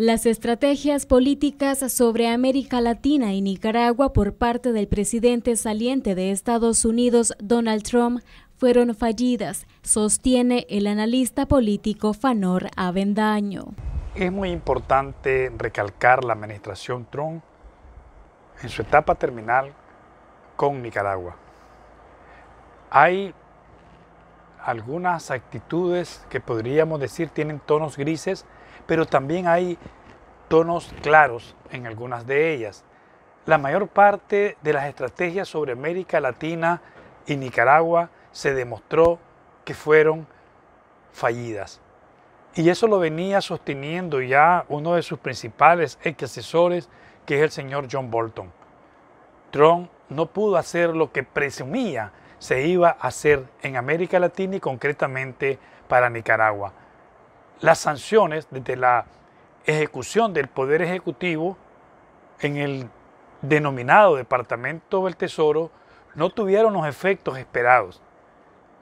Las estrategias políticas sobre América Latina y Nicaragua por parte del presidente saliente de Estados Unidos, Donald Trump, fueron fallidas, sostiene el analista político Fanor Avendaño. Es muy importante recalcar la administración Trump en su etapa terminal con Nicaragua. Hay algunas actitudes que podríamos decir tienen tonos grises, pero también hay tonos claros en algunas de ellas. La mayor parte de las estrategias sobre América Latina y Nicaragua se demostró que fueron fallidas. Y eso lo venía sosteniendo ya uno de sus principales ex que es el señor John Bolton. Trump no pudo hacer lo que presumía se iba a hacer en América Latina y concretamente para Nicaragua. Las sanciones desde la ejecución del Poder Ejecutivo en el denominado Departamento del Tesoro no tuvieron los efectos esperados.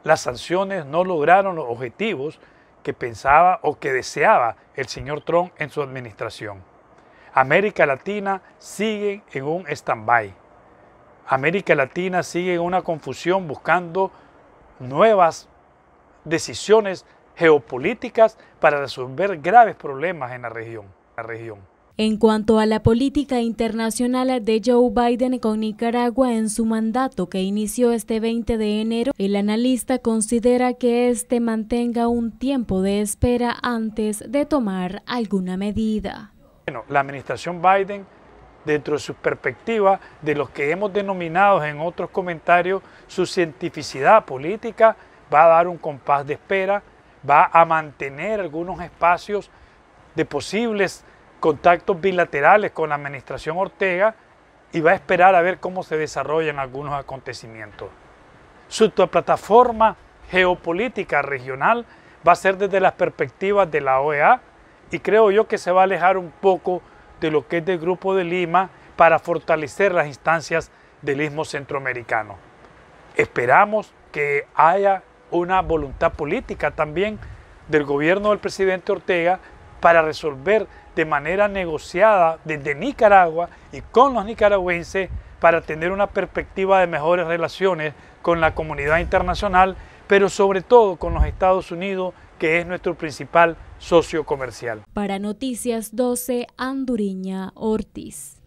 Las sanciones no lograron los objetivos que pensaba o que deseaba el señor Trump en su administración. América Latina sigue en un stand-by. América Latina sigue en una confusión buscando nuevas decisiones geopolíticas para resolver graves problemas en la región. En cuanto a la política internacional de Joe Biden con Nicaragua en su mandato que inició este 20 de enero, el analista considera que este mantenga un tiempo de espera antes de tomar alguna medida. Bueno, la administración Biden dentro de sus perspectivas de los que hemos denominado en otros comentarios su cientificidad política, va a dar un compás de espera, va a mantener algunos espacios de posibles contactos bilaterales con la administración Ortega y va a esperar a ver cómo se desarrollan algunos acontecimientos. Su plataforma geopolítica regional va a ser desde las perspectivas de la OEA y creo yo que se va a alejar un poco de lo que es del Grupo de Lima para fortalecer las instancias del Istmo Centroamericano. Esperamos que haya una voluntad política también del gobierno del presidente Ortega para resolver de manera negociada desde Nicaragua y con los nicaragüenses para tener una perspectiva de mejores relaciones con la comunidad internacional pero sobre todo con los Estados Unidos, que es nuestro principal socio comercial. Para Noticias 12, Anduriña Ortiz.